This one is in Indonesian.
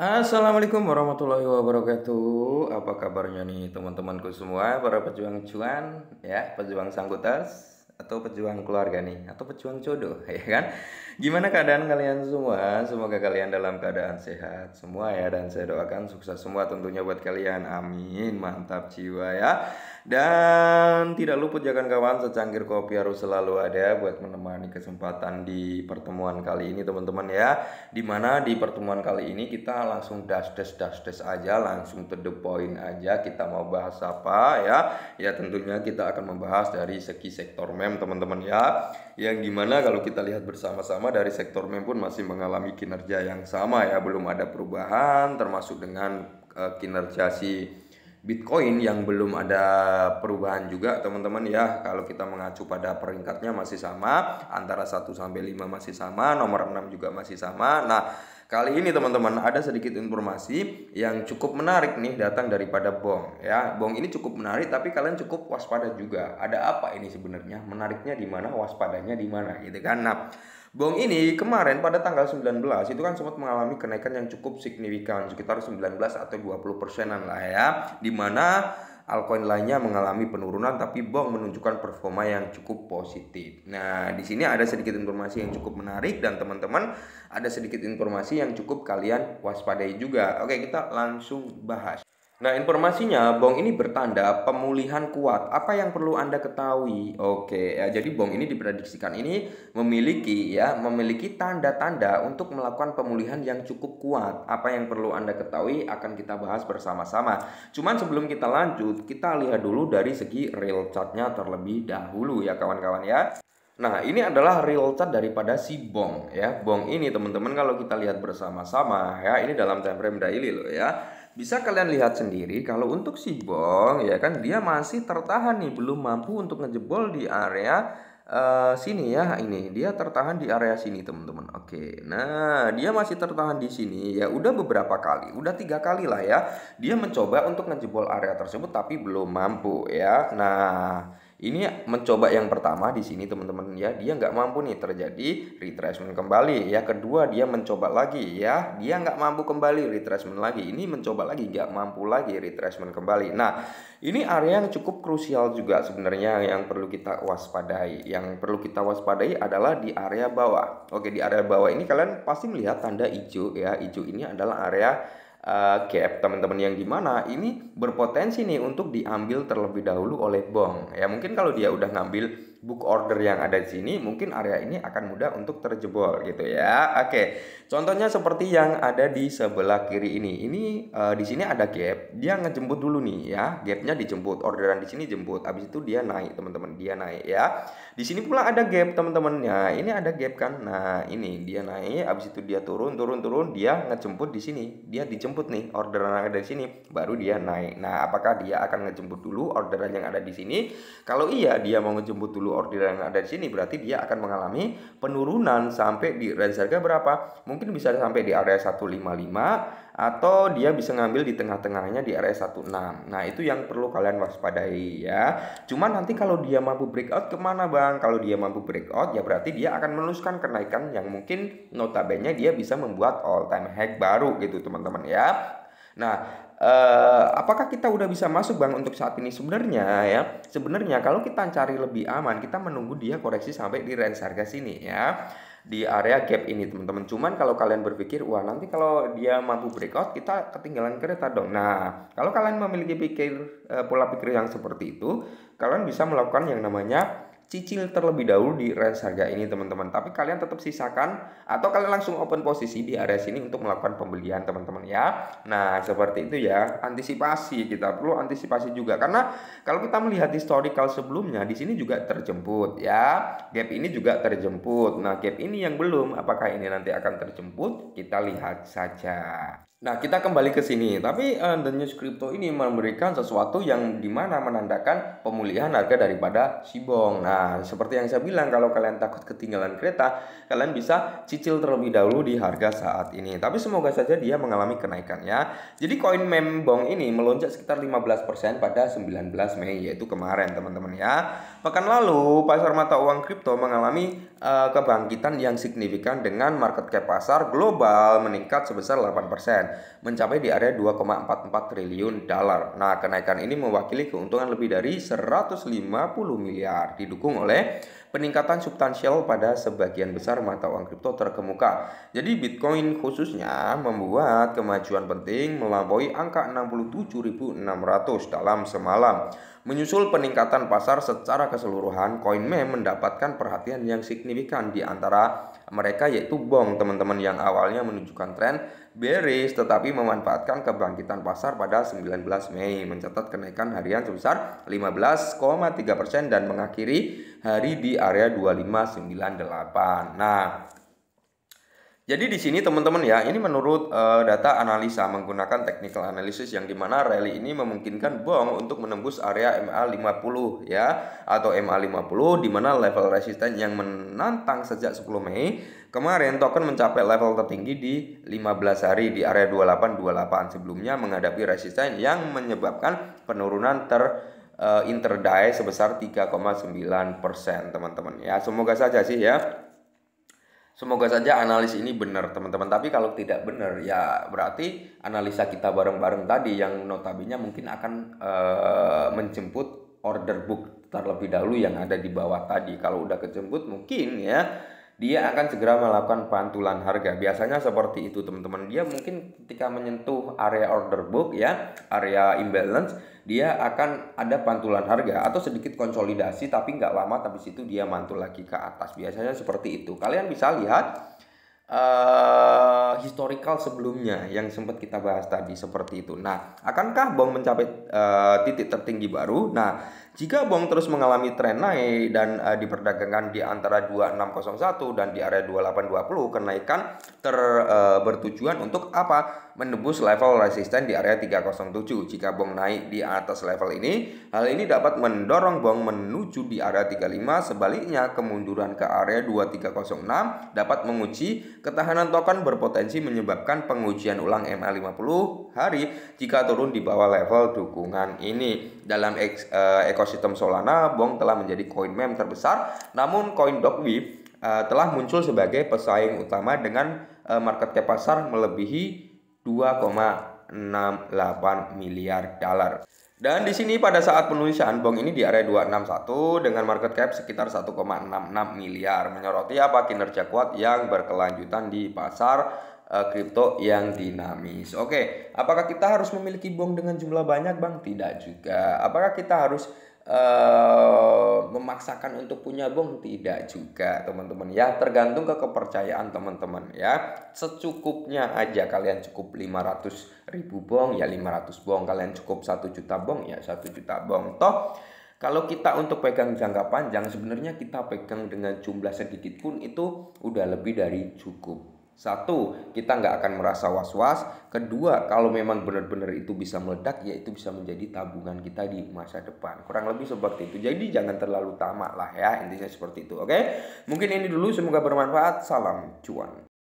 Assalamualaikum warahmatullahi wabarakatuh. Apa kabarnya nih teman-temanku semua, para pejuang cuan, ya, pejuang sangkutas atau pejuang keluarga nih atau pejuang jodoh ya kan gimana keadaan kalian semua semoga kalian dalam keadaan sehat semua ya dan saya doakan sukses semua tentunya buat kalian amin mantap jiwa ya dan tidak luput jangan kawan secangkir kopi harus selalu ada buat menemani kesempatan di pertemuan kali ini teman-teman ya dimana di pertemuan kali ini kita langsung dash dash dash das aja langsung to the point aja kita mau bahas apa ya ya tentunya kita akan membahas dari segi sektor mem UMKM teman-teman ya yang gimana kalau kita lihat bersama-sama dari sektor mem pun masih mengalami kinerja yang sama ya belum ada perubahan termasuk dengan uh, kinerja si Bitcoin yang belum ada perubahan juga teman-teman ya kalau kita mengacu pada peringkatnya masih sama antara 1 sampai 5 masih sama nomor 6 juga masih sama nah Kali ini teman-teman ada sedikit informasi yang cukup menarik nih datang daripada Bong ya. Bong ini cukup menarik tapi kalian cukup waspada juga. Ada apa ini sebenarnya? Menariknya di mana? Waspadanya di mana? Gitu kan. Nah, Bong ini kemarin pada tanggal 19 itu kan sempat mengalami kenaikan yang cukup signifikan sekitar 19 atau 20 persenan lah ya. Dimana altcoin lainnya mengalami penurunan tapi Bong menunjukkan performa yang cukup positif. Nah, di sini ada sedikit informasi yang cukup menarik dan teman-teman ada sedikit informasi yang cukup kalian waspadai juga. Oke, kita langsung bahas. Nah, informasinya bong ini bertanda pemulihan kuat. Apa yang perlu Anda ketahui? Oke, ya, jadi bong ini diprediksikan ini memiliki ya, memiliki tanda-tanda untuk melakukan pemulihan yang cukup kuat. Apa yang perlu Anda ketahui akan kita bahas bersama-sama. Cuman sebelum kita lanjut, kita lihat dulu dari segi real chartnya terlebih dahulu ya kawan-kawan ya. Nah, ini adalah real chart daripada si Bong ya. Bong ini teman-teman kalau kita lihat bersama-sama ya, ini dalam time frame daily loh ya. Bisa kalian lihat sendiri kalau untuk si Bong ya kan dia masih tertahan nih belum mampu untuk ngejebol di area uh, sini ya ini dia tertahan di area sini teman-teman. Oke. Nah, dia masih tertahan di sini ya udah beberapa kali, udah tiga kali lah ya. Dia mencoba untuk ngejebol area tersebut tapi belum mampu ya. Nah, ini mencoba yang pertama di sini teman-teman ya, dia nggak mampu nih terjadi retracement kembali. Ya kedua dia mencoba lagi ya, dia nggak mampu kembali retracement lagi. Ini mencoba lagi nggak mampu lagi retracement kembali. Nah ini area yang cukup krusial juga sebenarnya yang perlu kita waspadai. Yang perlu kita waspadai adalah di area bawah. Oke di area bawah ini kalian pasti melihat tanda hijau ya, hijau ini adalah area uh, gap teman-teman yang gimana ini berpotensi nih untuk diambil terlebih dahulu oleh Bong. ya mungkin kalau dia udah ngambil book order yang ada di sini, mungkin area ini akan mudah untuk terjebol gitu ya. Oke, contohnya seperti yang ada di sebelah kiri ini. Ini uh, di sini ada gap, dia ngejemput dulu nih ya. Gapnya dijemput, orderan di sini jemput, Abis itu dia naik teman-teman, dia naik ya. Di sini pula ada gap teman-teman. Nah, ini ada gap kan. Nah, ini dia naik, abis itu dia turun, turun, turun, dia ngejemput di sini. Dia dijemput nih orderan yang ada di sini, baru dia naik. Nah, apakah dia akan ngejemput dulu orderan yang ada di sini? Kalau iya, dia mau ngejemput dulu dulu orderan yang ada di sini berarti dia akan mengalami penurunan sampai di range harga berapa? Mungkin bisa sampai di area 155 atau dia bisa ngambil di tengah-tengahnya di area 16. Nah, itu yang perlu kalian waspadai ya. Cuma nanti kalau dia mampu breakout kemana bang? Kalau dia mampu breakout ya berarti dia akan meneruskan kenaikan yang mungkin notabene dia bisa membuat all time high baru gitu teman-teman ya. Nah, eh, apakah kita udah bisa masuk bang untuk saat ini sebenarnya ya? Sebenarnya kalau kita cari lebih aman, kita menunggu dia koreksi sampai di range harga sini ya di area gap ini teman-teman cuman kalau kalian berpikir wah nanti kalau dia mampu breakout kita ketinggalan kereta dong nah kalau kalian memiliki pikir eh, pola pikir yang seperti itu kalian bisa melakukan yang namanya cicil terlebih dahulu di range harga ini teman-teman tapi kalian tetap sisakan atau kalian langsung open posisi di area sini untuk melakukan pembelian teman-teman ya nah seperti itu ya antisipasi kita perlu antisipasi juga karena kalau kita melihat historical sebelumnya di sini juga terjemput ya gap ini juga terjemput nah gap ini yang belum apakah ini nanti akan terjemput kita lihat saja Nah, kita kembali ke sini. Tapi uh, the news crypto ini memberikan sesuatu yang dimana menandakan pemulihan harga daripada shibong Nah, seperti yang saya bilang, kalau kalian takut ketinggalan kereta, kalian bisa cicil terlebih dahulu di harga saat ini. Tapi semoga saja dia mengalami kenaikan ya. Jadi koin Membong ini melonjak sekitar 15% pada 19 Mei, yaitu kemarin teman-teman ya. Pekan lalu, pasar mata uang kripto mengalami uh, kebangkitan yang signifikan dengan market cap pasar global meningkat sebesar 8% mencapai di area 2,44 triliun dolar. Nah, kenaikan ini mewakili keuntungan lebih dari 150 miliar didukung oleh peningkatan substansial pada sebagian besar mata uang kripto terkemuka. Jadi Bitcoin khususnya membuat kemajuan penting melampaui angka 67.600 dalam semalam. Menyusul peningkatan pasar secara keseluruhan, CoinMeme mendapatkan perhatian yang signifikan di antara mereka yaitu Bong, teman-teman yang awalnya menunjukkan tren bearish tetapi memanfaatkan kebangkitan pasar pada 19 Mei mencatat kenaikan harian sebesar 15,3% dan mengakhiri hari di area 2598. Nah, jadi di sini teman-teman ya, ini menurut uh, data analisa menggunakan technical analysis yang dimana rally ini memungkinkan bong untuk menembus area MA 50 ya atau MA 50 mana level resisten yang menantang sejak 10 Mei kemarin token mencapai level tertinggi di 15 hari di area 2828 sebelumnya menghadapi resisten yang menyebabkan penurunan ter uh, eh, interdai sebesar 3,9 persen teman-teman ya semoga saja sih ya Semoga saja analis ini benar teman-teman Tapi kalau tidak benar ya berarti analisa kita bareng-bareng tadi Yang notabene mungkin akan uh, menjemput order book terlebih dahulu yang ada di bawah tadi Kalau udah kejemput mungkin ya dia akan segera melakukan pantulan harga. Biasanya seperti itu teman-teman. Dia mungkin ketika menyentuh area order book ya, area imbalance, dia akan ada pantulan harga atau sedikit konsolidasi tapi nggak lama tapi situ dia mantul lagi ke atas. Biasanya seperti itu. Kalian bisa lihat Uh, historical sebelumnya yang sempat kita bahas tadi seperti itu. Nah, akankah bom mencapai uh, titik tertinggi baru? Nah, jika bong terus mengalami tren naik dan uh, diperdagangkan di antara 2601 dan di area 2820, kenaikan ter uh, bertujuan untuk apa? Menembus level resisten di area 307. Jika bong naik di atas level ini, hal ini dapat mendorong bong menuju di area 35. Sebaliknya, kemunduran ke area 2306 dapat menguji ketahanan token berpotensi menyebabkan pengujian ulang MA50 hari jika turun di bawah level dukungan ini. Dalam ek, e, ekosistem Solana, Bong telah menjadi koin meme terbesar, namun koin Dogwi e, telah muncul sebagai pesaing utama dengan e, market cap pasar melebihi 2,68 miliar dolar. Dan di sini pada saat penulisan Bong ini di area 261 dengan market cap sekitar 1,66 miliar menyoroti apa kinerja kuat yang berkelanjutan di pasar Eh, kripto yang dinamis. Oke, apakah kita harus memiliki bong dengan jumlah banyak, Bang? Tidak juga. Apakah kita harus uh, memaksakan untuk punya bong? Tidak juga, teman-teman. Ya, tergantung ke kepercayaan teman-teman ya. Secukupnya aja kalian cukup 500 ribu bong ya 500 bong. Kalian cukup 1 juta bong ya 1 juta bong. Toh kalau kita untuk pegang jangka panjang sebenarnya kita pegang dengan jumlah sedikit pun itu udah lebih dari cukup satu, kita nggak akan merasa was-was. Kedua, kalau memang benar-benar itu bisa meledak, ya itu bisa menjadi tabungan kita di masa depan. Kurang lebih seperti itu. Jadi jangan terlalu tamak lah ya, intinya seperti itu. Oke, mungkin ini dulu. Semoga bermanfaat. Salam cuan.